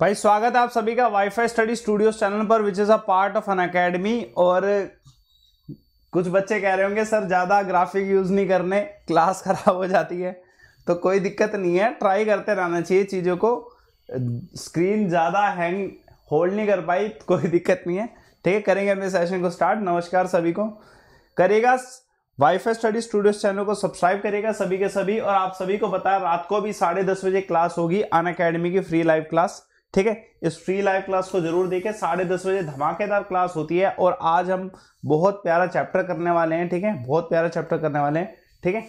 भाई स्वागत है आप सभी का वाईफाई स्टडी स्टूडियो चैनल पर which is a part of Unacademy और कुछ बच्चे कह रहे होंगे सर ज़्यादा ग्राफिक यूज़ नहीं करने क्लास ख़राब हो जाती है तो कोई दिक्कत नहीं है ट्राई करते रहना चाहिए चीज़ों को स्क्रीन ज़्यादा हैंग होल्ड नहीं कर पाई कोई दिक्कत नहीं है ठीक है करेंगे अपने सेशन को स्टार्ट नमस्कार सभी को करेगा वाईफाई स्टडी स्टूडियो चैनल को सब्सक्राइब करेगा सभी के सभी और आप सभी को बताया रात को भी साढ़े दस बजे क्लास होगी अन अकेडमी की फ्री लाइव क्लास ठीक है इस फ्री लाइव क्लास को जरूर देखें साढ़े दस बजे धमाकेदार क्लास होती है और आज हम बहुत प्यारा चैप्टर करने वाले हैं ठीक है बहुत प्यारा चैप्टर करने वाले हैं ठीक है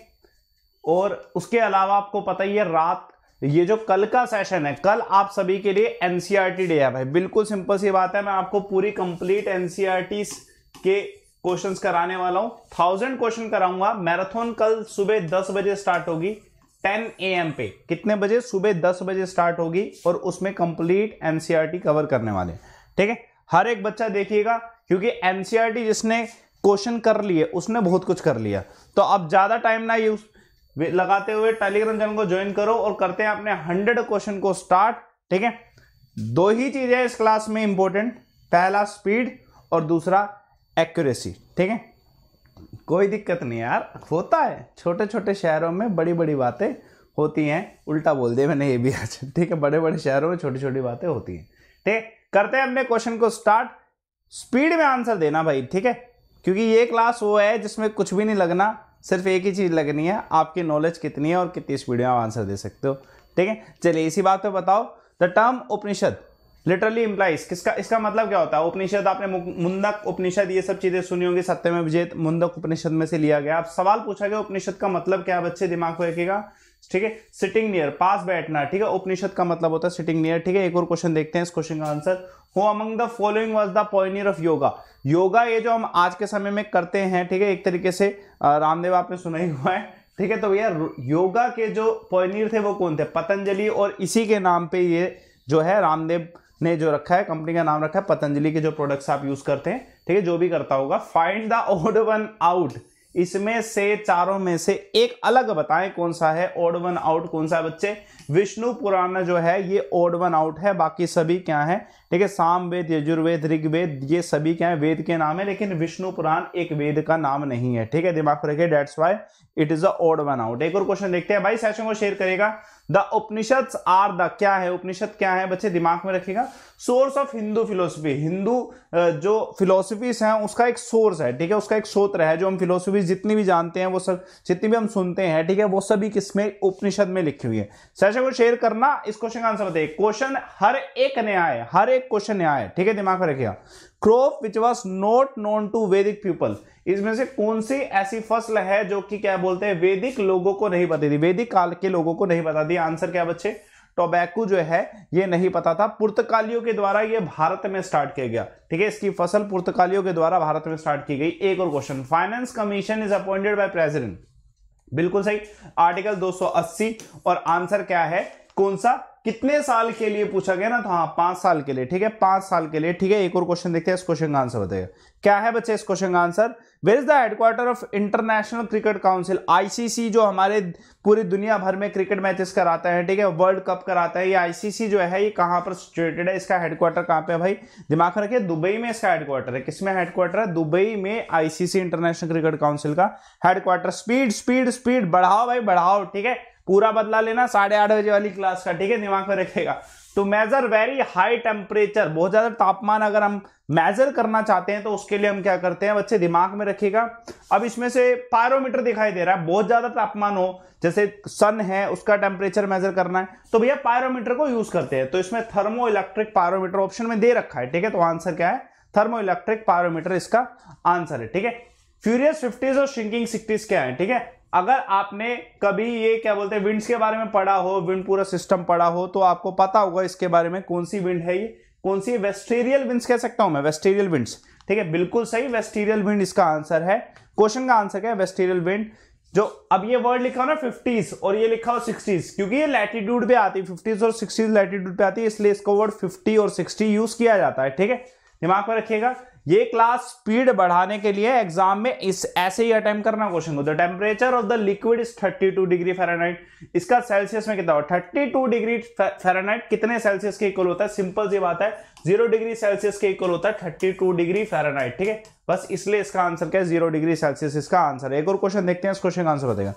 और उसके अलावा आपको पता ही है रात ये जो कल का सेशन है कल आप सभी के लिए एनसीईआरटी डे e है भाई बिल्कुल सिंपल सी बात है मैं आपको पूरी कंप्लीट एनसीईआरटी e के क्वेश्चंस कराने वाला हूं थाउजेंड क्वेश्चन कराऊंगा मैराथन कल सुबह दस बजे स्टार्ट होगी 10 एम पे कितने बजे सुबह 10 बजे स्टार्ट होगी और उसमें कंप्लीट एनसीईआरटी कवर करने वाले ठीक है हर एक बच्चा देखिएगा क्योंकि एनसीईआरटी e जिसने क्वेश्चन कर लिए उसने बहुत कुछ कर लिया तो अब ज़्यादा टाइम ना यूज लगाते हुए टेलीग्राम चैनल को ज्वाइन करो और करते हैं अपने हंड्रेड क्वेश्चन को स्टार्ट ठीक है दो ही चीज़ें इस क्लास में इंपॉर्टेंट पहला स्पीड और दूसरा एक्यूरेसी ठीक है कोई दिक्कत नहीं यार होता है छोटे छोटे शहरों में बड़ी बड़ी बातें होती हैं उल्टा बोल दिया मैंने ये भी आज ठीक है बड़े बड़े शहरों में छोटी छोटी बातें होती हैं ठीक करते हैं अपने क्वेश्चन को स्टार्ट स्पीड में आंसर देना भाई ठीक है क्योंकि ये क्लास वो है जिसमें कुछ भी नहीं लगना सिर्फ एक ही चीज़ लगनी है आपकी नॉलेज कितनी है और कितनी स्पीड में आप आंसर दे सकते हो ठीक है चलिए इसी बात पे बताओ the term Upanishad literally implies किसका इसका मतलब क्या होता है उपनिषद आपने मुंदक उपनिषद ये सब चीजें सुनी होंगी सत्य में विजय उपनिषद में से लिया गया आप सवाल पूछा गया उपनिषद का मतलब क्या बच्चे दिमाग को रखेगा ठीक है सिटिंग नियर पास बैठना ठीक है उपनिषद का मतलब होता है सिटिंग नियर ठीक है एक और क्वेश्चन देखते हैं इस क्वेश्चन का answer who among the following was the pioneer of yoga yoga ये जो हम आज के समय में करते हैं ठीक है एक तरीके से रामदेव आपने सुना ही हुआ है ठीक है तो भैया योगा के जो पॉइनियर थे वो कौन थे पतंजलि और इसी के नाम पे ये जो है रामदेव મેં જો રખા હે કંપની કા નામ રખા હે પતંજલિ કે જો પ્રોડક્ટસ આપ યુઝ કરતે હે ઠીક હે જો ભી કરતા હોગા find the odd one out ઇસમે સે ચારો મેસે એક અલગ બતાએ કોનસા હે ઓડ વન આઉટ કોનસા હે બચ્ચે विष्णु पुराण जो है ये ओड वन आउट है बाकी सभी क्या है ठीक है साम वेद यजुर्वेद ऋग्वेद ये सभी क्या है वेद के नाम है लेकिन विष्णु पुराण एक वेद का नाम नहीं है ठीक है दिमाग रखे रखिए that's why it is an odd one out एक और क्वेश्चन देखते हैं भाई सेशन को शेयर करेगा द उपनिषद आर द क्या है उपनिषद क्या है बच्चे दिमाग में रखेगा source of Hindu philosophy Hindu जो फिलोसफीज हैं उसका एक सोर्स है ठीक है उसका एक सोत्र है जो हम फिलोसफी जितनी भी जानते हैं वो सब जितनी भी हम सुनते हैं ठीक है वो सभी किसमें उपनिषद में लिखी हुई है सेशन क्वेश्चन को शेयर करना इस क्वेश्चन का आंसर बताइए क्वेश्चन हर एक न्याय हर एक क्वेश्चन न्याय ठीक है दिमाग में रखिएगा crop which was not known to Vedic people इसमें से कौन सी ऐसी फसल है जो कि क्या बोलते हैं वेदिक लोगों को नहीं बता दी वेदिक काल के लोगों को नहीं बता दी आंसर क्या बच्चे टोबैको जो है ये नहीं पता था पुर्तकालियों के द्वारा ये भारत में स्टार्ट किया गया ठीक है इसकी फसल पुर्तकालियों के द्वारा भारत में स्टार्ट की गई एक और question finance commission is appointed by president बिल्कुल सही आर्टिकल 280 और आंसर क्या है कौन सा कितने साल के लिए पूछा गया ना तो हाँ पांच साल के लिए ठीक है पांच साल के लिए ठीक है एक और क्वेश्चन देखते हैं इस क्वेश्चन का आंसर बताएगा क्या है बच्चे इस क्वेश्चन का answer where is the headquarter of International Cricket Council ICC जो हमारे पूरी दुनिया भर में क्रिकेट मैचेस कराता है ठीक है वर्ल्ड कप कराता है ये आईसीसी जो है ये कहां पर सिचुएटेड है इसका हेडक्वार्टर कहां पे है भाई दिमाग रखिए दुबई में इसका हेडक्वार्टर है किसमें हेडक्वार्टर है दुबई में आईसीसी इंटरनेशनल क्रिकेट काउंसिल का हेडक्वार्टर स्पीड स्पीड स्पीड बढ़ाओ भाई बढ़ाओ ठीक है पूरा बदला लेना साढ़े आठ बजे वाली क्लास का ठीक है दिमाग में रखेगा to measure very high temperature बहुत ज़्यादा तापमान अगर हम मेजर करना चाहते हैं तो उसके लिए हम क्या करते हैं बच्चे दिमाग में रखिएगा अब इसमें से पायरोमीटर दिखाई दे रहा है बहुत ज़्यादा तापमान हो जैसे सन है उसका टेम्परेचर मेजर करना है तो भैया पायरोमीटर को यूज़ करते हैं तो इसमें थर्मो इलेक्ट्रिक पायरोमीटर ऑप्शन में दे रखा है ठीक है तो आंसर क्या है थर्मो इलेक्ट्रिक पायरोमीटर इसका आंसर है ठीक है फ्यूरियस फिफ्टीज और श्रिंकिंग सिक्सटीज क्या है ठीक है अगर आपने कभी ये क्या बोलते हैं विंड्स के बारे में पढ़ा हो विंड पूरा सिस्टम पढ़ा हो तो आपको पता होगा इसके बारे में कौन सी विंड है ये कौन सी वेस्टेरियल विंड्स कह सकता हूं मैं वेस्टेरियल विंड्स ठीक है बिल्कुल सही वेस्टेरियल विंड इसका आंसर है क्वेश्चन का आंसर क्या है वेस्टेरियल विंड जो अब ये वर्ड लिखा हो ना फिफ्टीज और ये लिखा हो सिक्सटीज क्योंकि ये लैटिट्यूड पे आती है फिफ्टीज और सिक्सटीज लैटिट्यूड पे आती है इसलिए इसका वर्ड फिफ्टी और सिक्सटी यूज किया जाता है ठीक है दिमाग में रखिएगा ये क्लास स्पीड बढ़ाने के लिए एग्जाम में इस ऐसे ही अटेम्प करना क्वेश्चन को the temperature of the liquid is 32 degree Fahrenheit इसका सेल्सियस में कितना होता है 32 डिग्री फेरानाइट कितने सेल्सियस के इक्वल होता है सिंपल सी बात है जीरो डिग्री सेल्सियस के इक्वल होता है थर्टी डिग्री फेरानाइट ठीक है बस इसलिए इसका आंसर क्या है जीरो डिग्री सेल्सियस इसका आंसर एक और क्वेश्चन देखते हैं इस क्वेश्चन का आंसर बताएगा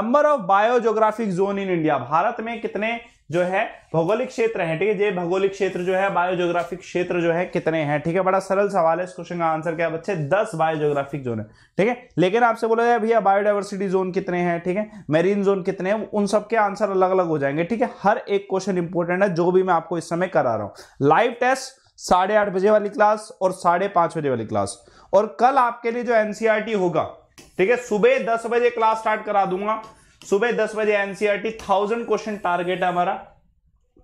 number of biogeographic zone in India Bharat में कितने जो है भौगोलिक क्षेत्र है ठीक है ये भौगोलिक क्षेत्र जो है बायोजोग्राफिक क्षेत्र जो है कितने हैं ठीक है बड़ा सरल सवाल है इस क्वेश्चन का आंसर क्या बच्चे दस बायोजोग्राफिक जोन है ठीक है लेकिन आपसे बोला जाए भैया बायोडाइवर्सिटी जोन कितने हैं ठीक है मेरीन जोन कितने हैं उन सबके आंसर अलग अलग हो जाएंगे ठीक है हर एक क्वेश्चन इंपॉर्टेंट है जो भी मैं आपको इस समय करा रहा हूं लाइव टेस्ट साढ़े आठ बजे वाली क्लास और साढ़े पांच बजे वाली क्लास और कल आपके लिए जो एनसीआरटी e होगा ठीक है सुबह दस बजे क्लास स्टार्ट करा दूंगा सुबह दस बजे टी थाउजेंड क्वेश्चन टारगेट है हमारा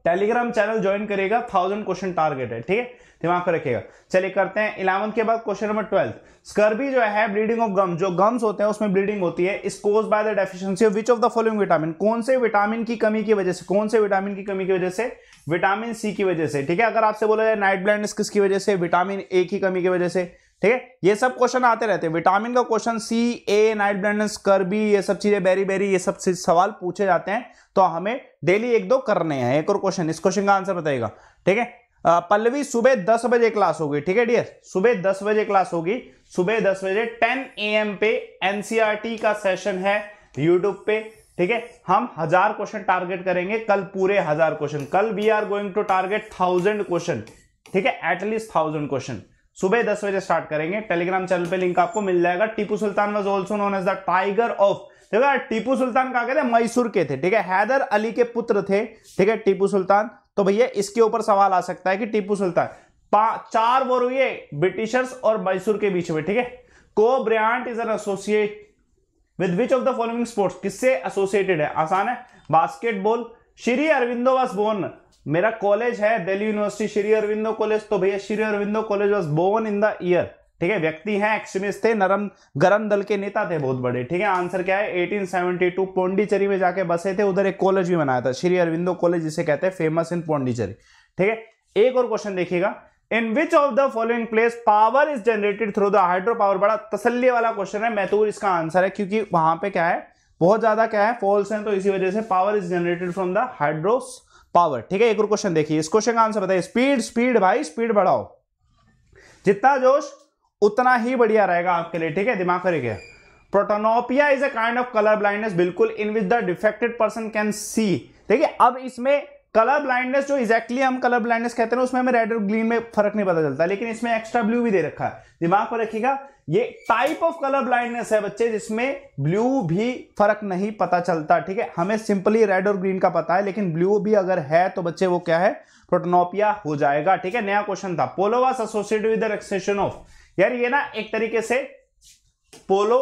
टेलीग्राम चैनल ज्वाइन करेगा थाउजेंड क्वेश्चन टारगेट है ठीक है दिमाग पर रखिएगा चलिए करते हैं इलेवंथ के बाद क्वेश्चन नंबर ट्वेल्थ स्कर्बी जो है ब्लीडिंग ऑफ गम जो गम्स होते हैं उसमें ब्लीडिंग होती है इस cause by the deficiency of which of the following vitamin कौन से विटामिन की कमी की वजह से कौन से विटामिन की कमी की वजह से विटामिन सी की वजह से ठीक है अगर आपसे बोला जाए नाइट ब्लाइंडनेस किसकी वजह से विटामिन ए की कमी की वजह से ठीक है ये सब क्वेश्चन आते रहते हैं विटामिन का question C A night blindness कर्बी ये सब चीजें बेरी बेरी ये सब सवाल पूछे जाते हैं तो हमें डेली एक दो करने हैं एक और क्वेश्चन इस क्वेश्चन का आंसर बताइएगा ठीक है पल्लवी सुबह दस बजे क्लास होगी ठीक है डियर सुबह दस बजे क्लास होगी सुबह दस बजे टेन ए एम पे एनसीआर e का सेशन है यूट्यूब पे ठीक है हम हजार क्वेश्चन टारगेट करेंगे कल पूरे हजार क्वेश्चन कल we are going to target thousand question ठीक है एटलीस्ट थाउजेंड क्वेश्चन सुबह दस बजे स्टार्ट करेंगे टेलीग्राम चैनल पे लिंक आपको मिल जाएगा Tipu Sultan was also known as the tiger of ठीक है टीपू सुल्तान कहा गए थे मैसूर के थे ठीक है हैदर अली के पुत्र थे ठीक है टीपू सुल्तान तो भैया इसके ऊपर सवाल आ सकता है कि टीपू सुल्तान चार वॉर हुई ब्रिटिशर्स और मैसूर के बीच में ठीक है को brand is an associate with which of the following sports किससे एसोसिएटेड है आसान है basketball Shri Aurobindo was born मेरा कॉलेज है दिल्ली यूनिवर्सिटी श्री अरविंदो कॉलेज तो भैया Shri Aurobindo college was born in the year ठीक है व्यक्ति हैं एक्सट्रीमिस्ट थे नरम गरम दल के नेता थे बहुत बड़े ठीक है आंसर क्या है 1872 पौंडीचेरी में जाके बसे थे उधर एक कॉलेज भी बनाया था श्री अरविंदो कॉलेज जिसे कहते हैं फेमस इन पौंडीचेरी ठीक है एक और क्वेश्चन देखिएगा in which of the following place power is generated through the hydro power बड़ा तसल्ली वाला क्वेश्चन है मैतूर तो इसका आंसर है क्योंकि वहां पे क्या है बहुत ज्यादा क्या है फॉल्स हैं तो इसी वजह से power is generated from the hydros power ठीक है एक और क्वेश्चन देखिए इस क्वेश्चन का आंसर बताइए स्पीड स्पीड भाई स्पीड बढ़ाओ जितना जोश उतना ही बढ़िया रहेगा आपके लिए ठीक है दिमाग करेगा protanopia is a kind of colour blindness बिल्कुल in with the defected person can see ठीक है अब इसमें कलर ब्लाइंडनेस जो एग्जैक्टली exactly हम कलर ब्लाइंडनेस कहते हैं उसमें हमें रेड और ग्रीन में फर्क नहीं पता चलता लेकिन इसमें एक्स्ट्रा ब्लू भी दे रखा है दिमाग पर रखिएगा ये टाइप ऑफ कलर ब्लाइंडनेस है बच्चे जिसमें ब्लू भी फर्क नहीं पता चलता ठीक है हमें सिंपली रेड और ग्रीन का पता है लेकिन ब्लू भी अगर है तो बच्चे वो क्या है प्रोटोनोपिया हो जाएगा ठीक है नया क्वेश्चन था polo was associated with the of यार ये ना एक तरीके से पोलो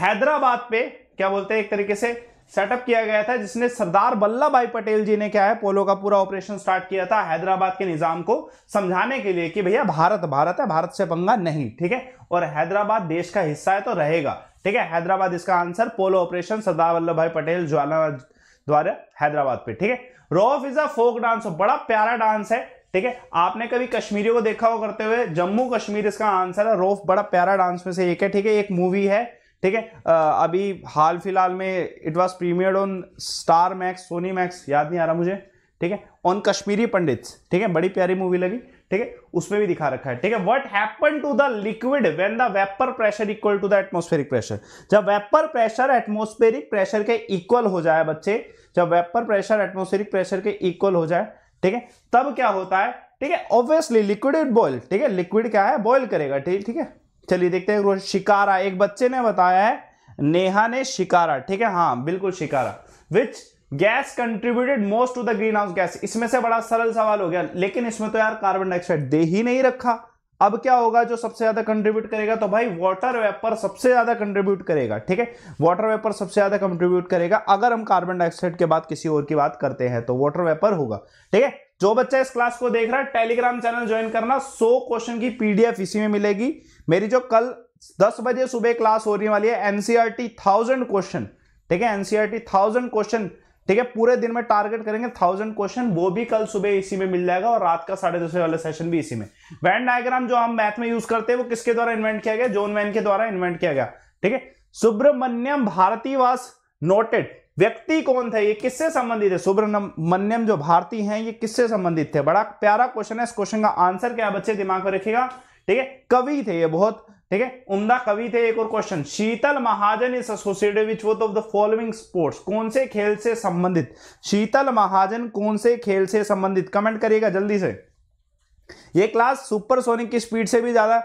हैदराबाद पे क्या बोलते हैं एक तरीके से सेटअप किया गया था जिसने सरदार वल्लभ भाई पटेल जी ने क्या है पोलो का पूरा ऑपरेशन स्टार्ट किया था हैदराबाद के निजाम को समझाने के लिए कि भैया भारत भारत है भारत से पंगा नहीं ठीक है और हैदराबाद देश का हिस्सा है तो रहेगा ठीक है हैदराबाद इसका answer Polo Operation Sardar Vallabh Bhai Patel ज्वाला द्वारा हैदराबाद पे ठीक है रोफ इज अ फोक डांस बड़ा प्यारा डांस है ठीक है आपने कभी कश्मीरियों को देखा हो करते हुए जम्मू कश्मीर इसका आंसर है रोफ बड़ा प्यारा डांस में से एक है ठीक है एक मूवी है ठीक है अभी हाल फिलहाल में it was premier on Star Max Sony Max याद नहीं आ रहा मुझे ठीक है ऑन कश्मीरी पंडित ठीक है बड़ी प्यारी मूवी लगी ठीक है उसमें भी दिखा रखा है ठीक है what happen to the liquid when the vapour pressure equal to the atmospheric pressure जब वेपर प्रेशर एटमोस्फेरिक प्रेशर के इक्वल हो जाए बच्चे जब वेपर प्रेशर एटमोस्फेरिक प्रेशर के इक्वल हो जाए ठीक है तब क्या होता है ठीक है ऑब्वियसली लिक्विड इट बॉयल ठीक है लिक्विड क्या है बॉयल करेगा ठीक है चलिए देखते हैं शिकारा एक बच्चे ने बताया है नेहा ने शिकारा ठीक है हाँ बिल्कुल शिकारा which gas contributed most to the green house gas इसमें से बड़ा सरल सवाल हो गया लेकिन इसमें तो यार कार्बन डाइऑक्साइड दे ही नहीं रखा अब क्या होगा जो सबसे ज्यादा कंट्रीब्यूट करेगा तो भाई वाटर वेपर सबसे ज्यादा कंट्रीब्यूट करेगा ठीक है वाटर वेपर सबसे ज्यादा कंट्रीब्यूट करेगा अगर हम कार्बन डाइऑक्साइड के बाद किसी और की बात करते हैं तो वाटर वेपर होगा ठीक है जो बच्चा इस क्लास को देख रहा है टेलीग्राम चैनल ज्वाइन करना सो क्वेश्चन की पीडीएफ इसी में मिलेगी मेरी जो कल दस बजे सुबह क्लास होने वाली है एनसीआरटी थाउजेंड क्वेश्चन ठीक है एनसीआरटी थाउजेंड क्वेश्चन ठीक है पूरे दिन में टारगेट करेंगे थाउजेंड क्वेश्चन वो भी कल सुबह इसी में मिल जाएगा और रात का साढ़े दस वाला सेशन भी इसी में वैन डायग्राम जो हम मैथ में यूज करते हैं वो किसके द्वारा इन्वेंट किया गया जोन वैन के द्वारा इन्वेंट किया गया ठीक है सुब्रमण्यम भारतीवास नोटेड व्यक्ति कौन थे ये किससे संबंधित है सुब्रमण्यम जो भारती हैं ये किससे संबंधित थे बड़ा प्यारा क्वेश्चन है इस क्वेश्चन का आंसर क्या बच्चे दिमाग में रखिएगा ठीक है कवि थे ये बहुत ठीक है उमदा कवि थे एक और question Sheetal Mahajan is associated which with of the following sports कौन से खेल से संबंधित शीतल महाजन कौन से खेल से संबंधित कमेंट करिएगा जल्दी से ये क्लास सुपरसोनिक की स्पीड से भी ज्यादा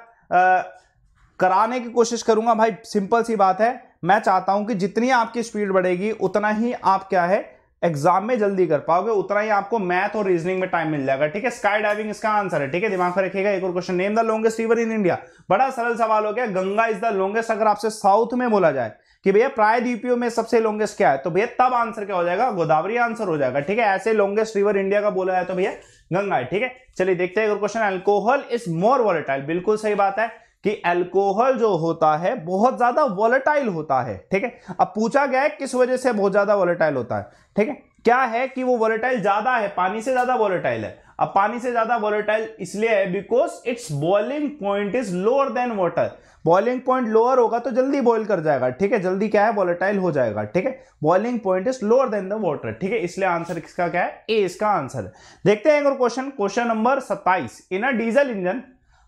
कराने की कोशिश करूंगा भाई सिंपल सी बात है मैं चाहता हूं कि जितनी आपकी स्पीड बढ़ेगी उतना ही आप क्या है एग्जाम में जल्दी कर पाओगे उतना ही आपको मैथ और रीजनिंग में टाइम मिल जाएगा ठीक है स्काई डाइविंग इसका आंसर है ठीक है दिमाग में रखिएगा एक और question name the longest river in India बड़ा सरल सवाल हो गया गंगा इज द लॉन्गेस्ट अगर आपसे साउथ में बोला जाए कि भैया प्रायद्वीपियों में सबसे लॉन्गेस्ट क्या है तो भैया तब आंसर क्या हो जाएगा गोदावरी आंसर हो जाएगा ठीक है ऐसे लॉन्गेस्ट रिवर इंडिया का बोला जाए तो भैया गंगा है ठीक है चलिए देखते हैं question alcohol is more volatile बिल्कुल सही बात है कि अल्कोहल जो होता है बहुत ज्यादा वॉलेटाइल होता है ठीक है अब पूछा गया है किस वजह से बहुत ज्यादा वॉलेटाइल होता है ठीक है क्या है कि वो वॉलेटाइल ज्यादा है पानी से ज्यादा वॉलेटाइल है अब पानी से ज्यादा वॉलेटाइल इसलिए है because it's boiling point is lower than water boiling point lower होगा तो जल्दी बॉइल कर जाएगा ठीक है जल्दी क्या है वॉलेटाइल हो जाएगा ठीक है boiling point is lower than the water ठीक है इसलिए आंसर किसका क्या है ए इसका आंसर है देखते हैं क्वेश्चन क्वेश्चन नंबर सत्ताईस in a diesel engine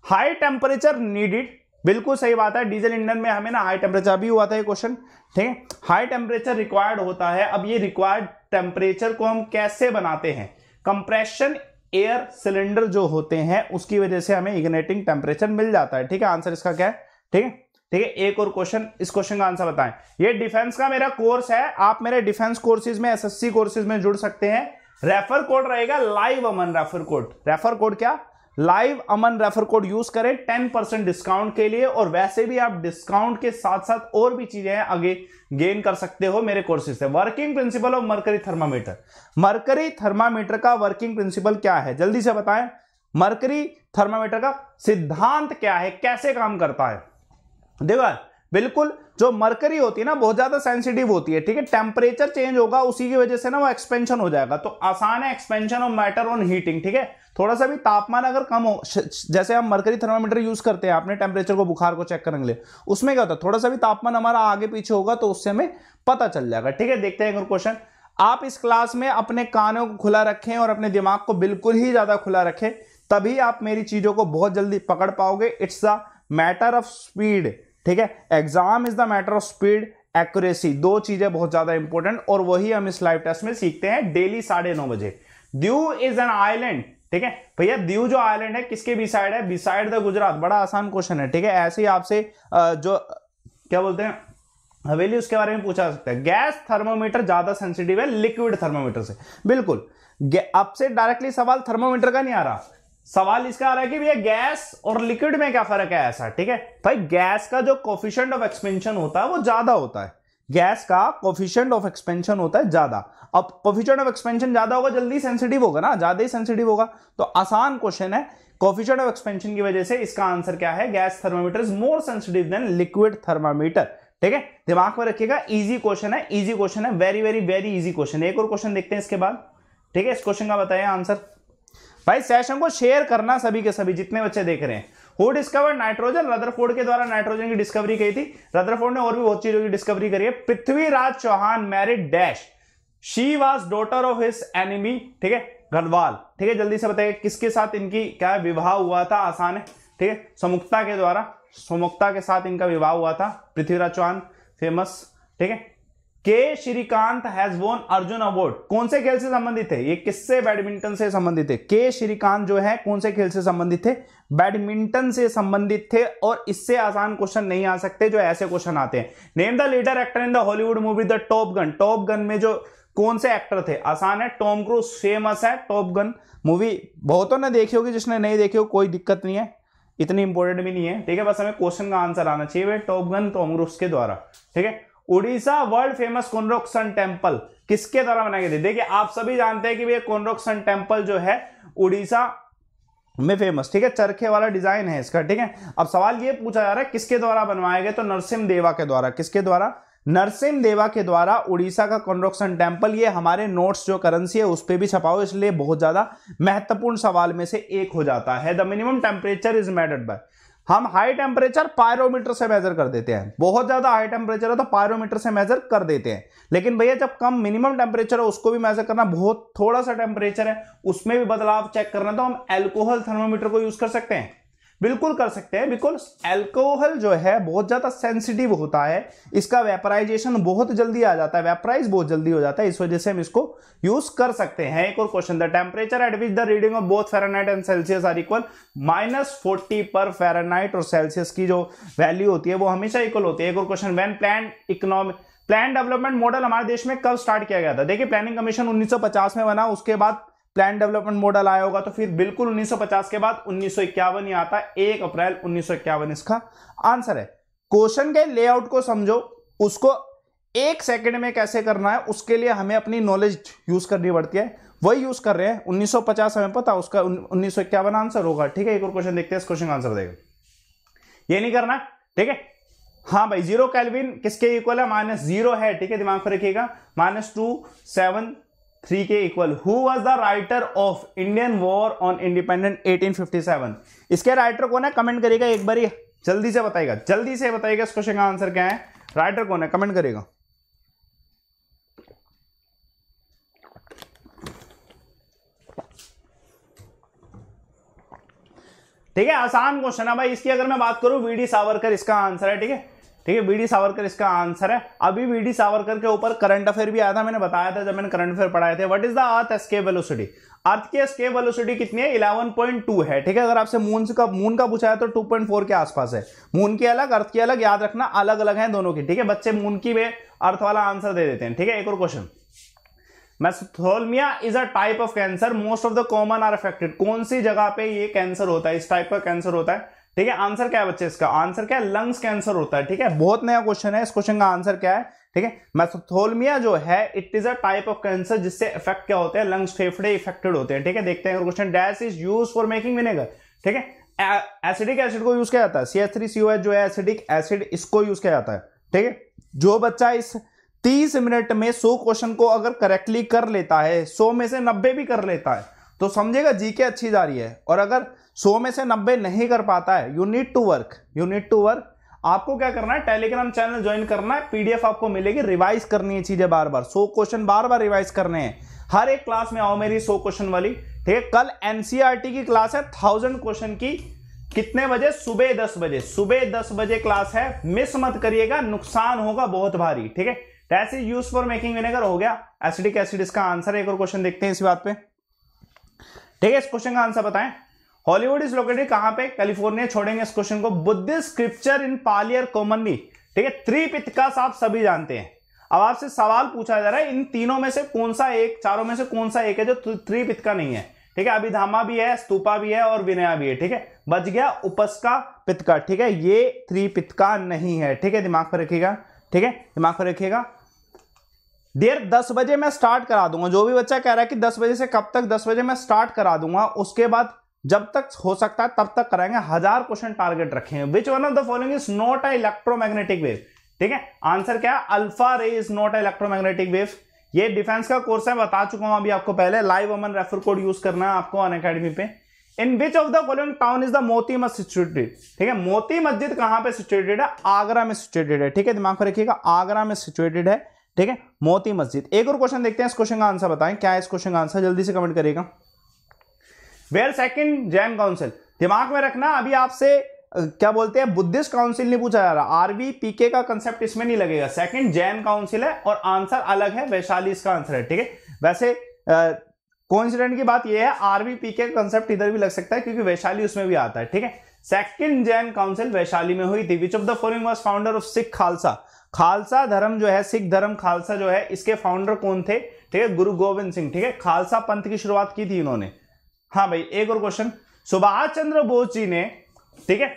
high temperature needed बिल्कुल सही बात है डीजल इंडन में हमें ना हाई टेम्परेचर भी हुआ था ये क्वेश्चन ठीक है हाई टेम्परेचर रिक्वायर्ड होता है अब ये रिक्वायर्ड टेम्परेचर को हम कैसे बनाते हैं कंप्रेशन एयर सिलेंडर जो होते हैं उसकी वजह से हमें इग्नेटिंग टेम्परेचर मिल जाता है ठीक है आंसर इसका क्या है ठीक है ठीक है एक और क्वेश्चन इस क्वेश्चन का आंसर बताएं ये डिफेंस का मेरा कोर्स है आप मेरे डिफेंस कोर्सेज में एसएससी कोर्सेज में जुड़ सकते हैं रेफर कोड रहेगा live Aman refer code refer code क्या live Aman refer code use करें टेन परसेंट डिस्काउंट के लिए और वैसे भी आप डिस्काउंट के साथ साथ और भी चीजें आगे गेन कर सकते हो मेरे कोर्सेज से working principle of mercury thermometer mercury thermometer का वर्किंग प्रिंसिपल क्या है जल्दी से बताएं मरकरी थर्मामीटर का सिद्धांत क्या है कैसे काम करता है देखो बिल्कुल जो मरकरी होती है ना बहुत ज्यादा सेंसिटिव होती है ठीक है टेम्परेचर चेंज होगा उसी की वजह से ना वो एक्सपेंशन हो जाएगा तो आसान है expansion of matter on heating ठीक है थोड़ा सा भी तापमान अगर कम हो जैसे हम मरकरी थर्मामीटर यूज करते हैं अपने टेम्परेचर को बुखार को चेक करने के लिए उसमें क्या होता है थोड़ा सा भी तापमान हमारा आगे पीछे होगा तो उससे हमें पता चल जाएगा ठीक है देखते हैं अगर क्वेश्चन आप इस क्लास में अपने कानों को खुला रखें और अपने दिमाग को बिल्कुल ही ज्यादा खुला रखें तभी आप मेरी चीजों को बहुत जल्दी पकड़ पाओगे it's the matter of speed ठीक है exam is the matter of speed accuracy दो चीजें बहुत ज्यादा इंपॉर्टेंट और वही हम इस लाइव टेस्ट में सीखते हैं डेली साढ़े नौ बजे ड्यू इज एन आइलैंड ठीक है भैया दीव जो आइलैंड है किसके साइड है बिसाइड द गुजरात बड़ा आसान क्वेश्चन है ठीक है ऐसे ही आपसे जो क्या बोलते हैं हवेली उसके बारे में पूछा सकता है गैस थर्मोमीटर ज्यादा सेंसिटिव है लिक्विड थर्मोमीटर से बिल्कुल आपसे डायरेक्टली सवाल थर्मोमीटर का नहीं आ रहा सवाल इसका आ रहा है कि भैया गैस और लिक्विड में क्या फर्क है ऐसा ठीक है भाई गैस का जो कोफिशियंट ऑफ एक्सपेंशन होता है वो ज्यादा होता है गैस का कोफिशियंट ऑफ एक्सपेंशन होता है ज्यादा अब कोफिशियंट ऑफ एक्सपेंशन ज्यादा होगा जल्दी सेंसिटिव होगा ना ज्यादा ही सेंसिटिव होगा तो आसान क्वेश्चन है कोफिशियंट ऑफ एक्सपेंशन की वजह से इसका आंसर क्या है gas thermometer is more sensitive than liquid thermometer ठीक है दिमाग में रखिएगा इजी क्वेश्चन है इजी क्वेश्चन है very very very easy question एक और क्वेश्चन देखते हैं इसके बाद ठीक है इस क्वेश्चन का बताया आंसर भाई सेशन को शेयर करना सभी के सभी जितने बच्चे देख रहे हैं हु डिस्कवर नाइट्रोजन रदरफोर्ड के द्वारा नाइट्रोजन की डिस्कवरी की थी रदरफोर्ड ने और भी बहुत चीजों की डिस्कवरी करी है Prithviraj Chauhan married dash she was daughter of his enemy ठीक है गढ़वाल ठीक है जल्दी से बताइए किसके साथ इनकी क्या विवाह हुआ था आसान है ठीक है समुक्ता के द्वारा समुक्ता के साथ इनका विवाह हुआ था पृथ्वीराज चौहान फेमस ठीक है के श्रीकांत हैज वोन अर्जुन अवार्ड कौन से खेल से संबंधित है ये किससे बैडमिंटन से संबंधित है के श्रीकांत जो है कौन से खेल से संबंधित थे बैडमिंटन से संबंधित थे और इससे आसान क्वेश्चन नहीं आ सकते जो ऐसे क्वेश्चन आते हैं name the leader actor in the Hollywood movie the Top Gun Top Gun में जो कौन से एक्टर थे आसान है टॉम क्रूज फेमस है टॉप गन मूवी बहुतों ने देखी होगी जिसने नहीं देखी हो कोई दिक्कत नहीं है इतनी इंपॉर्टेंट भी नहीं है ठीक है बस हमें क्वेश्चन का आंसर आना चाहिए टॉप गन टॉम क्रूज के द्वारा ठीक है Orissa world famous Konark sun temple किसके द्वारा बनाई गई थे देखिए आप सभी जानते हैं कि भैया कोनरोक सन टेम्पल जो है उड़ीसा में फेमस ठीक है चरखे वाला डिजाइन है इसका ठीक है अब सवाल ये पूछा जा रहा है किसके द्वारा बनवाया गया तो नरसिम देवा के द्वारा किसके द्वारा नरसिम देवा के द्वारा उड़ीसा का कंस्ट्रक्शन टेम्पल ये हमारे नोट्स जो करेंसी है उस पर भी छपाओ इसलिए बहुत ज़्यादा महत्वपूर्ण सवाल में से एक हो जाता है the minimum temperature is made by हम हाई टेम्परेचर पायरोमीटर से मेजर कर देते हैं बहुत ज़्यादा हाई टेम्परेचर है तो पायरोमीटर से मेजर कर देते हैं लेकिन भैया जब कम मिनिमम टेम्परेचर है उसको भी मेजर करना बहुत थोड़ा सा टेम्परेचर है उसमें भी बदलाव चेक करना तो हम एल्कोहल थर्मोमीटर को यूज़ कर सकते हैं बिल्कुल कर सकते हैं बिकॉज एल्कोहल जो है बहुत ज़्यादा सेंसिटिव होता है इसका वेपराइजेशन बहुत जल्दी आ जाता है वेपराइज बहुत जल्दी हो जाता है इस वजह से हम इसको यूज कर सकते हैं एक और question the temperature at which the reading of both Fahrenheit and Celsius are equal minus forty पर फेरानाइट और सेल्सियस की जो वैल्यू होती है वो हमेशा इक्वल होती है एक और क्वेश्चन वैन plan economic plan development model हमारे देश में कब स्टार्ट किया गया था देखिए प्लानिंग कमीशन 1950 में बना उसके बाद प्लान डेवलपमेंट मॉडल आया होगा तो फिर बिल्कुल 1950 के बाद उन्नीस ही आता है एक अप्रैल उन्नीस इसका आंसर है क्वेश्चन के लेआउट को समझो उसको एक सेकंड में कैसे करना है उसके लिए हमें अपनी नॉलेज यूज करनी पड़ती है वही यूज कर रहे हैं 1950 हमें पता उसका उन्नीस आंसर होगा ठीक है एक और क्वेश्चन देखते हैं इस क्वेश्चन का आंसर देगा ये नहीं करना ठीक है हाँ भाई जीरो कैलविन किसके इक्वल है माइनस जीरो है ठीक है दिमाग पर रखिएगा माइनस टू सेवन थ्री के equal who was the writer of Indian war on independent 1857 इसके राइटर कौन है कमेंट करेगा एक बार जल्दी से बताएगा जल्दी से बताएगा इस क्वेश्चन का आंसर क्या है राइटर कौन है कमेंट करेगा ठीक है आसान क्वेश्चन है भाई इसकी अगर मैं बात करूं वीडी सावरकर इसका आंसर है ठीक है ठीक है बीडी सावरकर इसका आंसर है अभी बीडी सावरकर के ऊपर करंट अफेयर भी आया था मैंने बताया था जब मैंने करंट अफेयर पढ़ाए थे what is the earth escape velocity earth की एस्केप वेलोसिटी कितनी है 11.2 है ठीक है अगर आपसे मून का मून का पूछा है तो 2.4 के आसपास है मून की अलग अर्थ की अलग याद रखना अलग अलग है दोनों की ठीक है बच्चे मून की में अर्थ वाला आंसर दे देते हैं ठीक है एक और question mesothelioma is a type of cancer most of the common are affected कौन सी जगह पे ये कैंसर होता है इस टाइप का कैंसर होता है ठीक है आंसर क्या है बच्चे इसका आंसर क्या है लंग्स कैंसर होता है ठीक है बहुत नया क्वेश्चन है इस क्वेश्चन का आंसर क्या है ठीक है मैथोथोलमिया जो है it is a type of cancer जिससे इफेक्ट क्या होते हैं लंग्स फेफड़े इफेक्टेड होते हैं ठीक है देखते हैं question dash is use for making vinegar ठीक है एसिडिक एसिड को यूज किया जाता है सी एच थ्री सी जो है एसिडिक एसिड इसको यूज किया जाता है ठीक है जो बच्चा इस तीस मिनट में सौ क्वेश्चन को अगर करेक्टली कर लेता है सौ में से नब्बे भी कर लेता है तो समझेगा जी के अच्छी जा रही है और अगर सौ में से नब्बे नहीं कर पाता है you need to work you need to work आपको क्या करना है टेलीग्राम चैनल ज्वाइन करना है पीडीएफ आपको मिलेगी रिवाइज करनी है चीजें बार बार सौ क्वेश्चन बार बार रिवाइज करने हैं हर एक क्लास में आओ मेरी सौ क्वेश्चन वाली ठीक है कल एनसीआरटी e की क्लास है थाउजेंड क्वेश्चन की कितने बजे सुबह दस बजे सुबह दस बजे क्लास है मिस मत करिएगा नुकसान होगा बहुत भारी ठीक है dash use for making vinegar हो गया एसिडिक एसिड इसका आंसर एक और क्वेश्चन देखते हैं इस बात पे ठीक है इस क्वेश्चन का आंसर बताएं हॉलीवुड इज लोकेटेड कहां पे कैलिफोर्निया छोड़ेंगे इस क्वेश्चन को बुद्धिस्ट स्क्रिप्चर इन पालियर कॉमनली ठीक है त्रिपितकास आप सभी जानते हैं अब आपसे सवाल पूछा जा रहा है इन तीनों में से कौन सा एक चारों में से कौन सा एक है जो त्रिपित नहीं है ठीक है अभिधामा भी है स्तूपा भी है और विनया भी है ठीक है बच गया उपस्का पितका ठीक है ये त्रिपित नहीं है ठीक है दिमाग पर रखिएगा ठीक है दिमाग पर रखिएगा देर दस बजे मैं स्टार्ट करा दूंगा जो भी बच्चा कह रहा है कि दस बजे से कब तक दस बजे मैं स्टार्ट करा दूंगा उसके बाद जब तक हो सकता है तब तक कराएंगे हजार क्वेश्चन टारगेट रखे हैं which one of the following is not a electromagnetic wave ठीक है आंसर क्या है alpha ray is not electromagnetic wave ये डिफेंस का कोर्स है बता चुका हूं अभी आपको पहले live Aman refer code use करना है आपको अन अकेडमी पे in which of the following town is the Moti Masjid situated ठीक है मोती मस्जिद कहां पे सिचुएटेड है आगरा में सिचुएटेड है ठीक है दिमाग में रखिएगा आगरा में सिचुएटेड है ठीक है मोती मस्जिद एक और क्वेश्चन देखते हैं इस क्वेश्चन का आंसर बताएं क्या इस क्वेश्चन का आंसर जल्दी से कमेंट करिएगा वेयर सेकंड जैन काउंसिल दिमाग में रखना अभी आपसे क्या बोलते हैं बुद्धिस्ट काउंसिल नहीं पूछा जा रहा आरवी पीके का कंसेप्ट इसमें नहीं लगेगा सेकंड जैन काउंसिल है और आंसर अलग है वैशाली इसका आंसर है ठीक है वैसे कॉन्सिडेंट की बात यह है आरवी पीके का कंसेप्ट इधर भी लग सकता है क्योंकि वैशाली उसमें भी आता है ठीक है सेकंड जैन काउंसिल वैशाली में हुई थी which of the following was founder of Sikh Khalsa Khalsa धर्म जो है सिख धर्म खालसा जो है इसके फाउंडर कौन थे ठीक है गुरु गोविंद सिंह ठीक है खालसा पंथ की शुरुआत की थी इन्होंने हाँ भाई एक और क्वेश्चन सुभाष चंद्र बोस जी ने ठीक है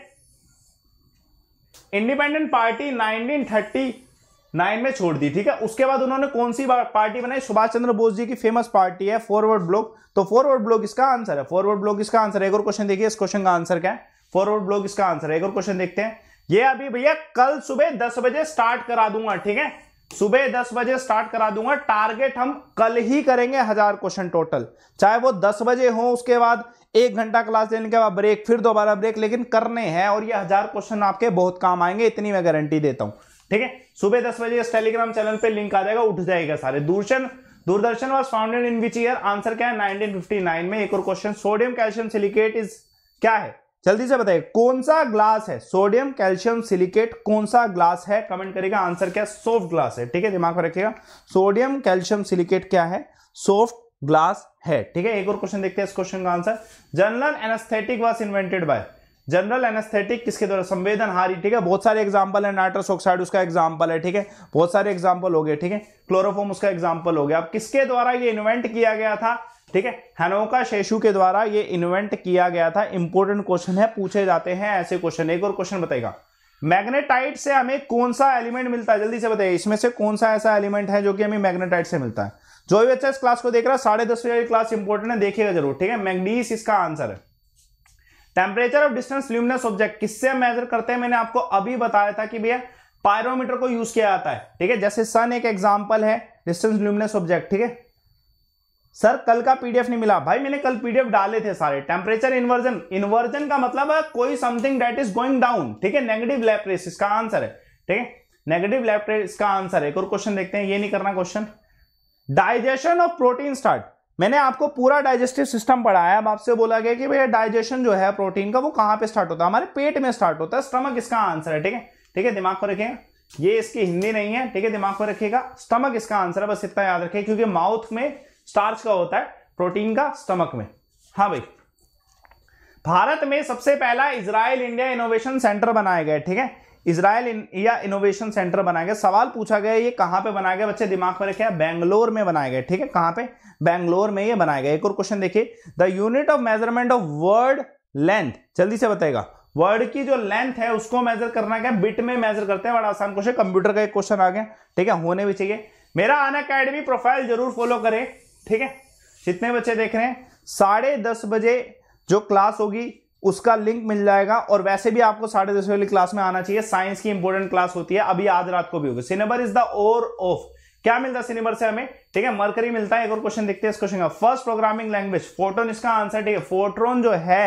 इंडिपेंडेंट पार्टी 1939 में छोड़ दी ठीक है उसके बाद उन्होंने कौन सी पार्टी बनाई सुभाष चंद्र बोस जी की फेमस पार्टी है फॉरवर्ड ब्लॉक तो फॉरवर्ड ब्लॉक इसका आंसर है फॉरवर्ड ब्लॉक इसका आंसर है एक और क्वेश्चन देखिए इस क्वेश्चन का आंसर क्या है फॉरवर्ड ब्लॉक इसका आंसर है एक और क्वेश्चन देखते हैं ये अभी भैया कल सुबह दस बजे स्टार्ट करा दूंगा ठीक है सुबह दस बजे स्टार्ट करा दूंगा टारगेट हम कल ही करेंगे हजार क्वेश्चन टोटल चाहे वो दस बजे हो उसके बाद एक घंटा क्लास देने के बाद ब्रेक फिर दोबारा ब्रेक लेकिन करने हैं और ये हजार क्वेश्चन आपके बहुत काम आएंगे इतनी मैं गारंटी देता हूं ठीक है सुबह दस बजे इस टेलीग्राम चैनल पर लिंक आ जाएगा उठ जाएगा सारे दूरशन Doordarshan was founded in which year answer क्या है नाइनटीन में एक और question sodium calcium silicate is क्या है जल्दी से बताइए कौन सा ग्लास है सोडियम कैल्शियम सिलिकेट कौन सा ग्लास है कमेंट करेगा आंसर क्या सॉफ्ट ग्लास है ठीक है दिमाग में रखिएगा सोडियम कैल्शियम सिलिकेट क्या है सॉफ्ट ग्लास है ठीक है एक और क्वेश्चन देखते हैं इस क्वेश्चन का answer general anaesthetic was invented by general anaesthetic किसके द्वारा संवेदन हारी ठीक है बहुत सारे एग्जाम्पल है नाइट्रस ऑक्साइड उसका एग्जाम्पल है ठीक है बहुत सारे एग्जाम्पल हो गए ठीक है क्लोरोफोम उसका एग्जाम्पल हो गया अब किसके द्वारा ये इन्वेंट किया गया था ठीक है हनोका शेषु के द्वारा ये इन्वेंट किया गया था इंपोर्टेंट क्वेश्चन है पूछे जाते हैं ऐसे क्वेश्चन एक और क्वेश्चन बताएगा मैग्नेटाइट से हमें कौन सा एलिमेंट मिलता है जल्दी से बताइए इसमें से कौन सा ऐसा एलिमेंट है जो कि हमें मैग्नेटाइट से मिलता है जो भी बच्चा इस क्लास को देख रहा है साढ़े दस बजे क्लास इंपोर्टेंट है देखिएगा जरूर ठीक है मैग्नीस इसका आंसर है temperature of distance luminous object किससे मेजर करते हैं मैंने आपको अभी बताया था कि भैया पायरोमीटर को यूज किया जाता है ठीक है जैसे सन एक एग्जाम्पल है डिस्टेंस ल्यूमिनस ऑब्जेक्ट ठीक है सर कल का पीडीएफ नहीं मिला भाई मैंने कल पीडीएफ डाले थे सारे टेम्परेचर इन्वर्जन इन्वर्जन का मतलब है कोई something that is going down ठीक है नेगेटिव लेप्रेस इसका आंसर है ठीक है नेगेटिव लेप्रेस इसका आंसर है एक और क्वेश्चन देखते हैं ये नहीं करना question digestion of protein start मैंने आपको पूरा डाइजेस्टिव सिस्टम पढ़ाया अब आपसे बोला गया कि भैया डाइजेशन जो है प्रोटीन का वो कहाँ पे स्टार्ट होता है हमारे पेट में स्टार्ट होता है स्टमक इसका आंसर है ठीक है ठीक है दिमाग पर रखें ये इसकी हिंदी नहीं है ठीक है दिमाग पर रखिएगा स्टमक इसका आंसर है बस इतना याद रखें क्योंकि माउथ में स्टार्च का होता है प्रोटीन का स्टमक में हाँ भाई भारत में सबसे पहला इसराइल इंडिया इनोवेशन सेंटर बनाया गया ठीक है इसराइल इंडिया इनोवेशन सेंटर बनाया गया सवाल पूछा गया ये कहां पे बनाया गया बच्चे दिमाग में रखे बैंगलोर में बनाया गया ठीक है कहां पे बैंगलोर में ये बनाया गया एक और क्वेश्चन देखिए the unit of measurement of word length जल्दी से बताएगा वर्ड की जो लेंथ है उसको मेजर करना क्या बिट में मेजर करते हैं बड़ा आसान क्वेश्चन कंप्यूटर का एक क्वेश्चन आ गया ठीक है होने भी चाहिए मेरा अन अकेडमी प्रोफाइल जरूर फॉलो करें ठीक है जितने बच्चे देख रहे हैं साढ़े दस बजे जो क्लास होगी उसका लिंक मिल जाएगा और वैसे भी आपको साढ़े दस वाली क्लास में आना चाहिए साइंस की इंपॉर्टेंट क्लास होती है अभी आज रात को भी होगी cinnabar is the ore of क्या मिलता है सिनेबर से हमें ठीक है मरकरी मिलता है एक और क्वेश्चन देखते हैं इस क्वेश्चन का फर्स्ट प्रोग्रामिंग लैंग्वेज फोटोन इसका आंसर ठीक है फोट्रोन जो है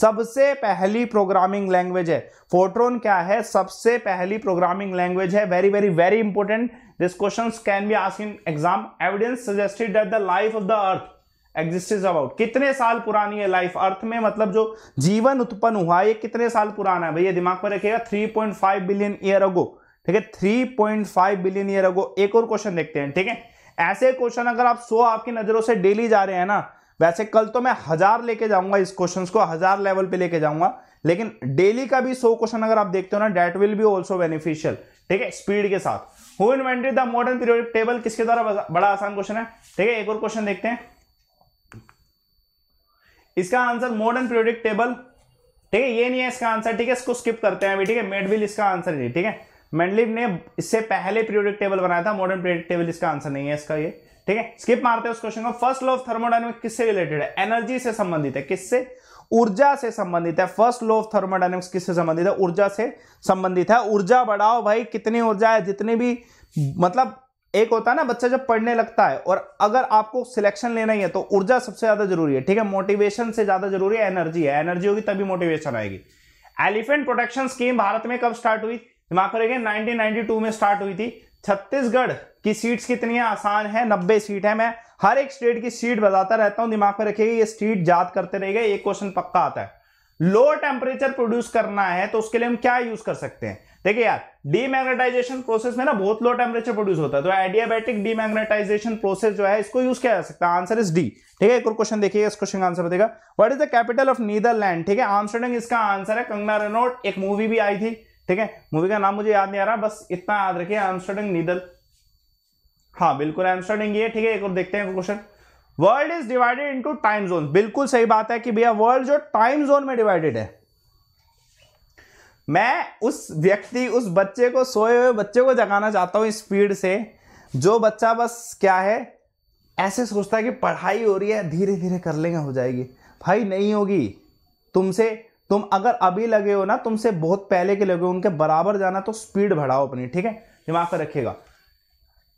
सबसे पहली प्रोग्रामिंग लैंग्वेज है फोट्रोन क्या है सबसे पहली प्रोग्रामिंग लैंग्वेज है very very very important this question can be asked in exam evidence suggested that the life of the earth exists about कितने साल पुरानी है लाइफ अर्थ में मतलब जो जीवन उत्पन्न हुआ ये कितने साल पुराना है भैया दिमाग पर रखिएगा 3.5 बिलियन ईयर अगो ठीक है 3.5 बिलियन ईयर अगो एक और क्वेश्चन देखते हैं ठीक है ऐसे क्वेश्चन अगर आप सो आपकी नजरों से डेली जा रहे हैं ना वैसे कल तो मैं हजार लेके जाऊंगा इस क्वेश्चन को हजार लेवल पे लेके जाऊंगा लेकिन डेली का भी सो क्वेश्चन अगर आप देखते हो ना that will be also beneficial ठीक है स्पीड के साथ who invented the modern periodic table किसके द्वारा बड़ा आसान क्वेश्चन है ठीक है एक और क्वेश्चन देखते हैं इसका आंसर मॉडर्न पीरियोडिक टेबल ठीक है ये नहीं है इसका आंसर ठीक है इसको स्किप करते हैं अभी ठीक है मेडविल इसका आंसर नहीं ठीक है मेडलिव ने इससे पहले पीरियोडिक टेबल बनाया था मॉडर्न पीरियोडिक टेबल इसका आंसर नहीं है इसका ये ठीक है स्किप मारते हैं उस क्वेश्चन को फर्स्ट लॉ ऑफ थर्मोडाइनमिक किससे रिलेटेड है एनर्जी से संबंधित है किससे ऊर्जा से संबंधित है फर्स्ट लॉ ऑफ थर्मोडाइनमिक्स किससे संबंधित है ऊर्जा से संबंधित है ऊर्जा बढ़ाओ भाई कितनी ऊर्जा है जितनी भी मतलब एक होता है ना बच्चा जब पढ़ने लगता है और अगर आपको सिलेक्शन लेना ही है तो ऊर्जा सबसे ज्यादा जरूरी है ठीक है मोटिवेशन से ज्यादा जरूरी है एनर्जी है एनर्जी होगी तभी मोटिवेशन आएगी एलिफेंट प्रोटेक्शन स्कीम भारत में कब स्टार्ट हुई दिमाग करेंगे 1992 में स्टार्ट हुई थी छत्तीसगढ़ कि सीट्स कितनी है आसान है नब्बे सीट है मैं हर एक स्टेट की सीट बताता रहता हूं दिमाग में रखिएगा ये स्टेट याद करते रहेगा एक क्वेश्चन पक्का आता है लो टेम्परेचर प्रोड्यूस करना है तो उसके लिए हम क्या यूज कर सकते हैं देखिए यार डीमैग्नेटाइजेशन प्रोसेस में ना बहुत लो टेम्परेचर प्रोड्यूस होता है तो एडियाबैटिक डीमैग्नेटाइजेशन प्रोसेस जो है इसको यूज किया जा सकता है आंसर इज डी ठीक है एक और क्वेश्चन देखिए इस क्वेश्चन का आंसर बताएगा what is the capital of Netherland ठीक है आमस्टरडम इसका आंसर है कंगना रेनोट एक मूवी भी आई थी ठीक है मूवी का नाम मुझे याद नहीं आ रहा बस इतना याद रखिए आमस्टरडम नीदर हाँ बिल्कुल आंसर है ठीक है एक और देखते हैं question world is divided into time zone बिल्कुल सही बात है कि भैया वर्ल्ड जो टाइम जोन में डिवाइडेड है मैं उस व्यक्ति उस बच्चे को सोए हुए बच्चे को जगाना चाहता हूँ स्पीड से जो बच्चा बस क्या है ऐसे सोचता है कि पढ़ाई हो रही है धीरे धीरे कर लेंगे हो जाएगी भाई नहीं होगी तुमसे तुम अगर अभी लगे हो ना तुमसे बहुत पहले के लगे हो उनके बराबर जाना तो स्पीड बढ़ाओ अपनी ठीक है दिमाग पर रखिएगा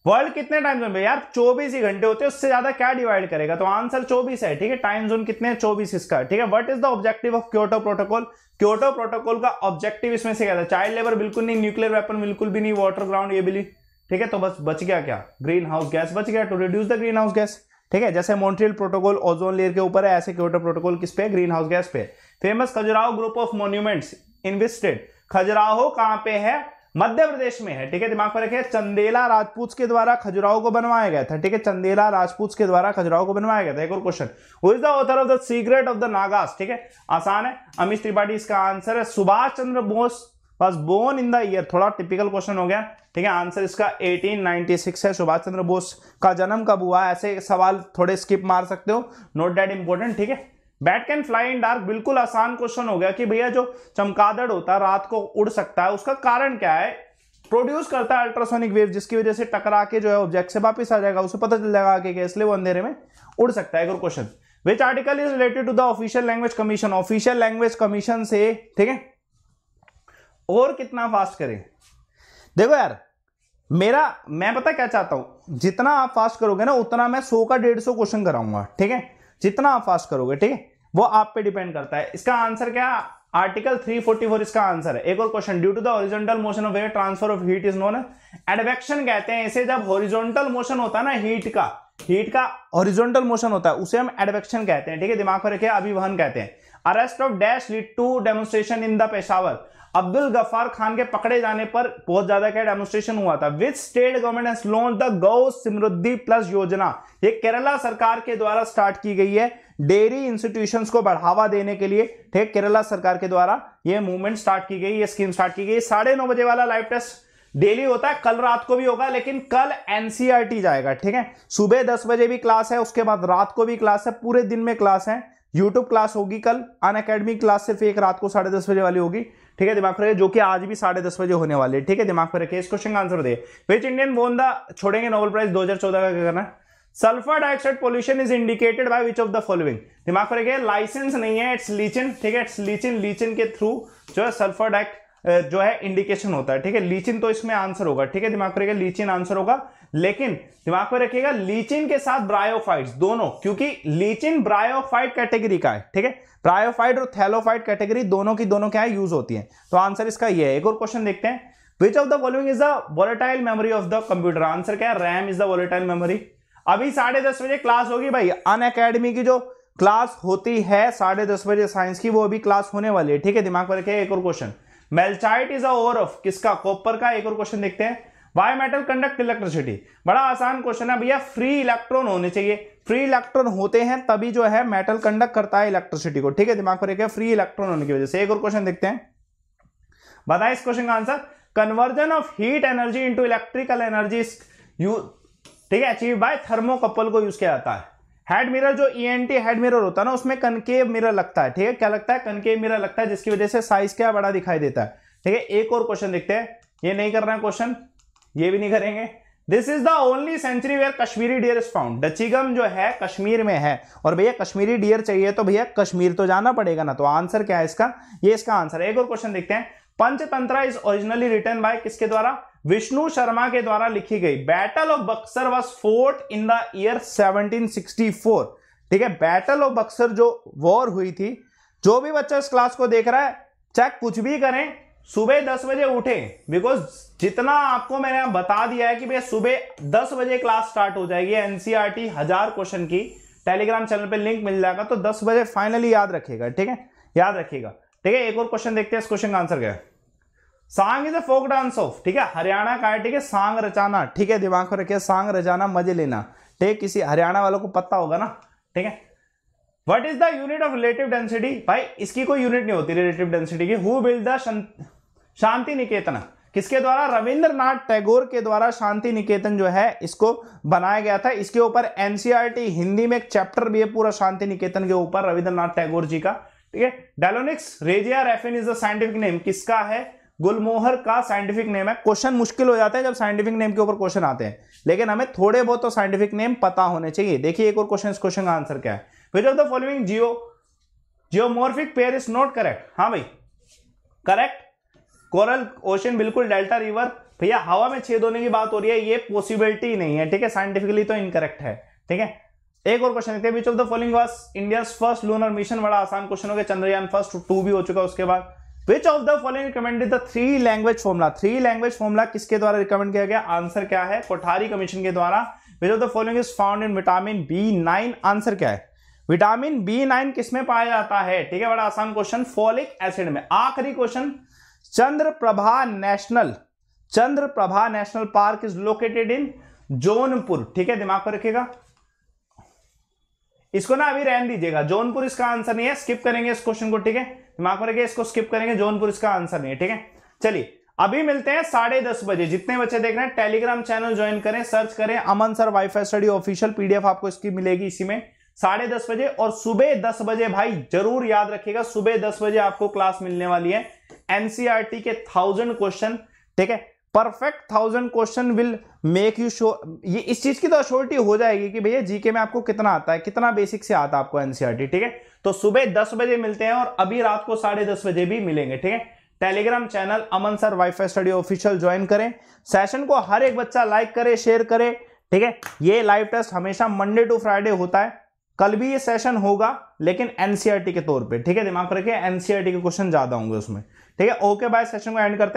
वर्ल्ड कितने टाइम जोन में यार 24 ही घंटे होते हैं उससे ज्यादा क्या डिवाइड करेगा तो आंसर 24 है ठीक है टाइम जोन कितने चौबीस 24 इसका ठीक है what is the objective of Kyoto protocol Kyoto protocol का ऑब्जेक्टिव इसमें से क्या था चाइल्ड लेबर बिल्कुल नहीं न्यूक्लियर वेपन बिल्कुल भी नहीं वाटर ग्राउंड ये भी ठीक है तो बस बच गया क्या ग्रीन हाउस गैस बच गया to reduce the green house gas ठीक है जैसे मोन्ट्रियल प्रोटोकॉल ओजोन लेयर के ऊपर है ऐसे क्योटो प्रोटोकॉल किस पे ग्रीन हाउस गैस पे famous Khajuraho group of monuments invested Khajuraho कहां पे है मध्य प्रदेश में है ठीक है दिमाग पर रखिए चंदेला राजपूत के द्वारा खजुराहो को बनवाया गया था ठीक है चंदेला राजपूत के द्वारा खजुराहो को बनवाया गया था एक और question who is the author of the secret of the Nagas ठीक है आसान है अमित त्रिपाठी इसका आंसर है Subhash Chandra Bose was born in the year थोड़ा टिपिकल क्वेश्चन हो गया ठीक है आंसर इसका 1896 है सुभाष चंद्र बोस का जन्म कब हुआ ऐसे सवाल थोड़े स्किप मार सकते हो नोट डैट इंपोर्टेंट ठीक है bat can fly in dark बिल्कुल आसान क्वेश्चन हो गया कि भैया जो चमकादड़ होता है रात को उड़ सकता है उसका कारण क्या है प्रोड्यूस करता है अल्ट्रासोनिक वेव जिसकी वजह से टकरा के जो है ऑब्जेक्ट से वापस आ जाएगा उसे पता चल जाएगा कि इसलिए वो अंधेरे में उड़ सकता है एक और question which article is related to the official language commission official language commission से ठीक है और कितना फास्ट करें देखो यार मेरा मैं पता क्या चाहता हूं जितना आप फास्ट करोगे ना उतना मैं सौ का डेढ़ सौ क्वेश्चन कराऊंगा ठीक है जितना आप फास्ट करोगे ठीक है वो आप पे डिपेंड करता है इसका आंसर क्या आर्टिकल 344 इसका आंसर है एक और question due to the motion of air transfer of heat is known advection कहते हैं इसे जब हॉरिजॉन्टल मोशन होता है ना हीट का हीट का हॉरिजॉन्टल मोशन होता है उसे हम एडवेक्शन कहते हैं ठीक है दिमाग पर रखे अभिवहन कहते हैं arrest of dash lead to demonstration in the Peshawar Abdul Gaffar Khan के पकड़े जाने पर बहुत ज्यादा क्या डेमोस्ट्रेशन हुआ था which state government loan launch the Gau Samriddhi plus योजना ये केरला सरकार के द्वारा स्टार्ट की गई है डेयरी इंस्टीट्यूशंस को बढ़ावा देने के लिए ठीक केरला सरकार के द्वारा यह मूवमेंट स्टार्ट की गई ये स्कीम स्टार्ट की गई साढ़े नौ बजे वाला लाइव टेस्ट डेली होता है कल रात को भी होगा लेकिन कल एनसीईआरटी e जाएगा ठीक है सुबह दस बजे भी क्लास है उसके बाद रात को भी क्लास है पूरे दिन में क्लास है यूट्यूब क्लास होगी कल अन अकेडमी क्लास सिर्फ एक रात को साढ़े दस बजे वाली होगी ठीक है दिमाग पर रखिए जो कि आज भी साढ़े दस बजे होने वाली है ठीक है दिमाग पर रखिए इस क्वेश्चन का आंसर दे विच इंडियन बोन द छोड़ेंगे नोबल प्राइज दो का क्या करना है sulphur dioxide pollution is indicated by which of the following दिमाग पर रखिए लाइसेंस नहीं है इट्स लीचन ठीक है इट्स लीचन लीचन के थ्रू जो है सल्फर डाइक्ट जो है इंडिकेशन होता है ठीक है लीचिन तो इसमें आंसर होगा ठीक है दिमाग पर रखिए लीचिन आंसर होगा लेकिन दिमाग पर रखिएगा लीचिन के साथ ब्रायोफाइट दोनों क्योंकि लीचिन ब्रायोफाइट कैटेगरी का है ठीक है ब्रायोफाइट और थैलोफाइट कैटेगरी दोनों की दोनों क्या है यूज होती है तो आंसर इसका यह है एक और क्वेश्चन देखते हैं which of the following is the volatile memory of the computer answer क्या है RAM is the volatile memory अभी साढ़े दस बजे क्लास होगी भाई अन अकेडमी की जो क्लास होती है साढ़े दस बजे साइंस की वो अभी क्लास होने वाली है ठीक है दिमाग पर रखिए एक और question malachite is ore of किसका कॉपर का एक और क्वेश्चन देखते हैं वाई मेटल कंडक्ट इलेक्ट्रिसिटी बड़ा आसान क्वेश्चन है भैया फ्री इलेक्ट्रॉन होने चाहिए फ्री इलेक्ट्रॉन होते हैं तभी जो है मेटल कंडक्ट करता है इलेक्ट्रिसिटी को ठीक है दिमाग पर रखिए फ्री इलेक्ट्रॉन होने की वजह से एक और क्वेश्चन देखते हैं बताए इस क्वेश्चन का answer conversion of heat energy into electrical energy ठीक है अचीव बाय थर्मोकपल को यूज किया जाता है हेड मिरर जो E N T head mirror होता है ना उसमें कनकेव मिरर लगता है ठीक है क्या लगता है कनकेव मिरर लगता है जिसकी वजह से साइज क्या बड़ा दिखाई देता है ठीक है एक और क्वेश्चन देखते हैं ये नहीं करना है क्वेश्चन ये भी नहीं करेंगे this is the only sanctuary where Kashmiri deer is found Dachigam जो है कश्मीर में है और भैया कश्मीरी डियर चाहिए तो भैया कश्मीर तो जाना पड़ेगा ना तो आंसर क्या है इसका ये इसका आंसर है एक और क्वेश्चन देखते हैं Panchatantra is originally written by किसके द्वारा विष्णु शर्मा के द्वारा लिखी गई battle of Buxar was fought in the year 1764 ठीक है बैटल ऑफ बक्सर जो वॉर हुई थी जो भी बच्चा इस क्लास को देख रहा है चाहे कुछ भी करें सुबह दस बजे उठे बिकॉज जितना आपको मैंने बता दिया है कि भैया सुबह दस बजे क्लास स्टार्ट हो जाएगी एनसीईआरटी e हजार क्वेश्चन की टेलीग्राम चैनल पे लिंक मिल जाएगा तो दस बजे फाइनली याद रखिएगा ठीक है याद रखिएगा ठीक है एक और क्वेश्चन देखते हैं इस क्वेश्चन का आंसर क्या है Saang is a folk dance of ठीक है हरियाणा का ठीक है सांग रचाना ठीक है दिमाग में रखिए सांग रचाना मजे लेना ठीक किसी हरियाणा वालों को पता होगा ना ठीक है what is the unit of relative density भाई इसकी कोई यूनिट नहीं होती रिलेटिव डेंसिटी की who built the Shantiniketan किसके द्वारा रविंद्रनाथ टैगोर के द्वारा शांति निकेतन जो है इसको बनाया गया था इसके ऊपर एनसीईआरटी e हिंदी में एक चैप्टर भी है पूरा शांति निकेतन के ऊपर रविंद्रनाथ टैगोर जी का ठीक है डेलोनिक्स रेजिया रेफिन इज द साइंटिफिक नेम किसका है गुलमोहर का साइंटिफिक नेम है क्वेश्चन मुश्किल हो जाता है जब साइंटिफिक नेम के ऊपर क्वेश्चन आते हैं लेकिन हमें थोड़े बहुत तो साइंटिफिक नेम पता होने चाहिए देखिए एक और क्वेश्चन क्वेश्चन का आंसर क्या है which of the following geo geomorphic pair is not correct हाँ भाई करेक्ट कोरल ओशन बिल्कुल डेल्टा रिवर भैया हवा में छेद होने की बात हो रही है ये पॉसिबिलिटी नहीं है ठीक है साइंटिफिकली तो इनकरेक्ट है ठीक है एक और क्वेश्चन देखते हैं which of the following was India first lunar mission बड़ा आसान क्वेश्चन हो गया चंद्रयान फर्स्ट टू भी हो चुका उसके बाद which of the following recommended the three language formula three language formula किसके द्वारा रिकमेंड किया गया आंसर क्या है कोठारी कमीशन के द्वारा which of the following is found in vitamin B nine answer क्या है विटामिन बी नाइन किसमें पाया जाता है ठीक है बड़ा आसान क्वेश्चन फॉलिक एसिड में आखिरी question Chandra Prabha national Chandra Prabha national park is located in Jaunpur ठीक है दिमाग पर रखिएगा इसको ना अभी रहन दीजिएगा जौनपुर इसका आंसर नहीं है स्किप करेंगे इस क्वेश्चन को ठीक है दिमाग पर रखिए इसको स्किप करेंगे जौनपुर इसका आंसर नहीं है ठीक है चलिए अभी मिलते हैं साढ़े दस बजे जितने बच्चे देख रहे हैं टेलीग्राम चैनल ज्वाइन करें सर्च करें Aman sir WiFi study official PDF आपको इसकी मिलेगी इसी में साढ़े दस बजे और सुबह दस बजे भाई जरूर याद रखिएगा सुबह दस बजे आपको क्लास मिलने वाली है एनसीआरटी e के थाउजेंड क्वेश्चन ठीक है perfect thousand question will make you show ये इस चीज की तो अश्योरिटी हो जाएगी कि भैया जीके में आपको कितना आता है कितना बेसिक से आता है आपको एनसीआरटी e ठीक है तो सुबह दस बजे मिलते हैं और अभी रात को साढ़े दस बजे भी मिलेंगे ठीक है Telegram channel Aman sir WiFi study official join करें सेशन को हर एक बच्चा लाइक करे शेयर करे ठीक है ये लाइव टेस्ट हमेशा मंडे टू फ्राइडे होता है कल भी ये सेशन होगा लेकिन एनसीआरटी e के तौर पर ठीक है दिमाग रखिए एनसीआरटी e के क्वेश्चन ज्यादा होंगे उसमें ठीक है ओके बाय सेशन को एंड करते हैं